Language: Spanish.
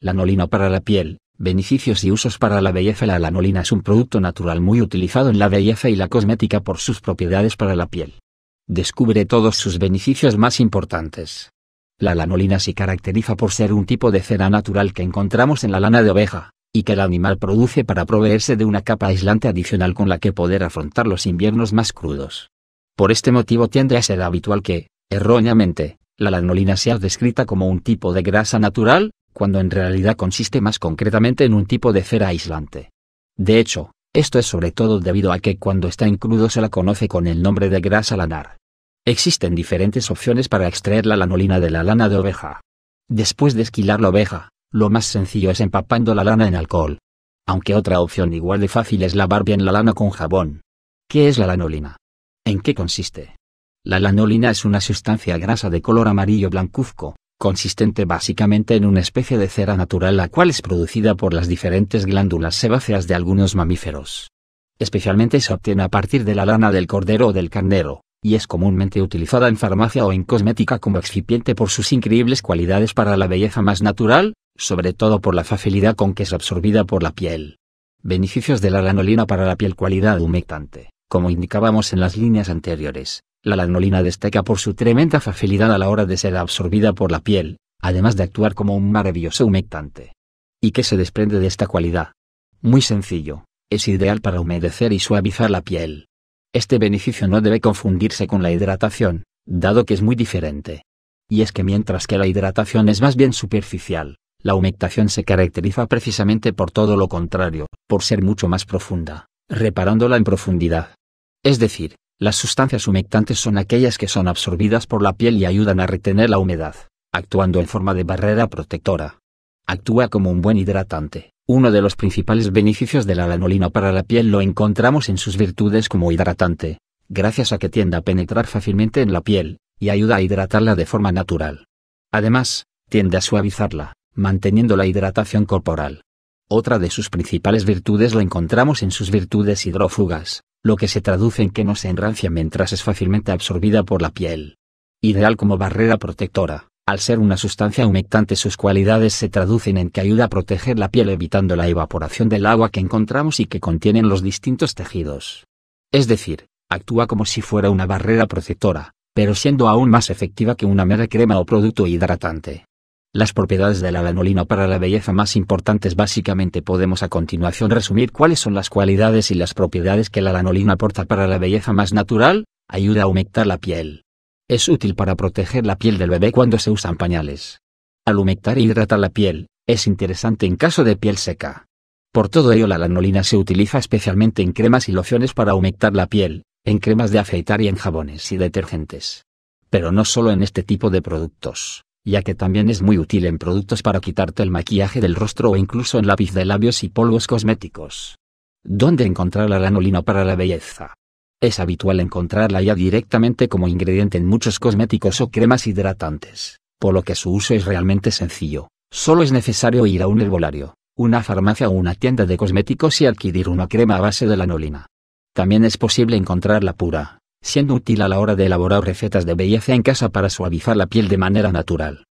Lanolina para la piel, beneficios y usos para la belleza La lanolina es un producto natural muy utilizado en la belleza y la cosmética por sus propiedades para la piel. Descubre todos sus beneficios más importantes. La lanolina se caracteriza por ser un tipo de cera natural que encontramos en la lana de oveja, y que el animal produce para proveerse de una capa aislante adicional con la que poder afrontar los inviernos más crudos. Por este motivo tiende a ser habitual que, erróneamente, la lanolina sea descrita como un tipo de grasa natural, cuando en realidad consiste más concretamente en un tipo de cera aislante. De hecho, esto es sobre todo debido a que cuando está en crudo se la conoce con el nombre de grasa lanar. Existen diferentes opciones para extraer la lanolina de la lana de oveja. Después de esquilar la oveja, lo más sencillo es empapando la lana en alcohol. Aunque otra opción igual de fácil es lavar bien la lana con jabón. ¿Qué es la lanolina? ¿En qué consiste? La lanolina es una sustancia grasa de color amarillo blancuzco, consistente básicamente en una especie de cera natural la cual es producida por las diferentes glándulas sebáceas de algunos mamíferos. Especialmente se obtiene a partir de la lana del cordero o del carnero, y es comúnmente utilizada en farmacia o en cosmética como excipiente por sus increíbles cualidades para la belleza más natural, sobre todo por la facilidad con que es absorbida por la piel. Beneficios de la lanolina para la piel cualidad humectante, como indicábamos en las líneas anteriores, la lanolina destaca por su tremenda facilidad a la hora de ser absorbida por la piel, además de actuar como un maravilloso humectante. ¿Y qué se desprende de esta cualidad? Muy sencillo, es ideal para humedecer y suavizar la piel. Este beneficio no debe confundirse con la hidratación, dado que es muy diferente. Y es que mientras que la hidratación es más bien superficial, la humectación se caracteriza precisamente por todo lo contrario, por ser mucho más profunda, reparándola en profundidad. Es decir, las sustancias humectantes son aquellas que son absorbidas por la piel y ayudan a retener la humedad, actuando en forma de barrera protectora. Actúa como un buen hidratante. Uno de los principales beneficios de la lanolina para la piel lo encontramos en sus virtudes como hidratante, gracias a que tiende a penetrar fácilmente en la piel, y ayuda a hidratarla de forma natural. Además, tiende a suavizarla, manteniendo la hidratación corporal. Otra de sus principales virtudes la encontramos en sus virtudes hidrófugas, lo que se traduce en que no se enrancia mientras es fácilmente absorbida por la piel. Ideal como barrera protectora, al ser una sustancia humectante sus cualidades se traducen en que ayuda a proteger la piel evitando la evaporación del agua que encontramos y que contienen los distintos tejidos. Es decir, actúa como si fuera una barrera protectora, pero siendo aún más efectiva que una mera crema o producto hidratante. Las propiedades de la lanolina para la belleza más importantes básicamente podemos a continuación resumir cuáles son las cualidades y las propiedades que la lanolina aporta para la belleza más natural, ayuda a humectar la piel. Es útil para proteger la piel del bebé cuando se usan pañales. Al humectar e hidratar la piel, es interesante en caso de piel seca. Por todo ello la lanolina se utiliza especialmente en cremas y lociones para humectar la piel, en cremas de afeitar y en jabones y detergentes. Pero no solo en este tipo de productos ya que también es muy útil en productos para quitarte el maquillaje del rostro o incluso en lápiz de labios y polvos cosméticos. ¿Dónde encontrar la lanolina para la belleza? Es habitual encontrarla ya directamente como ingrediente en muchos cosméticos o cremas hidratantes, por lo que su uso es realmente sencillo. Solo es necesario ir a un herbolario, una farmacia o una tienda de cosméticos y adquirir una crema a base de lanolina. También es posible encontrarla pura, siendo útil a la hora de elaborar recetas de belleza en casa para suavizar la piel de manera natural.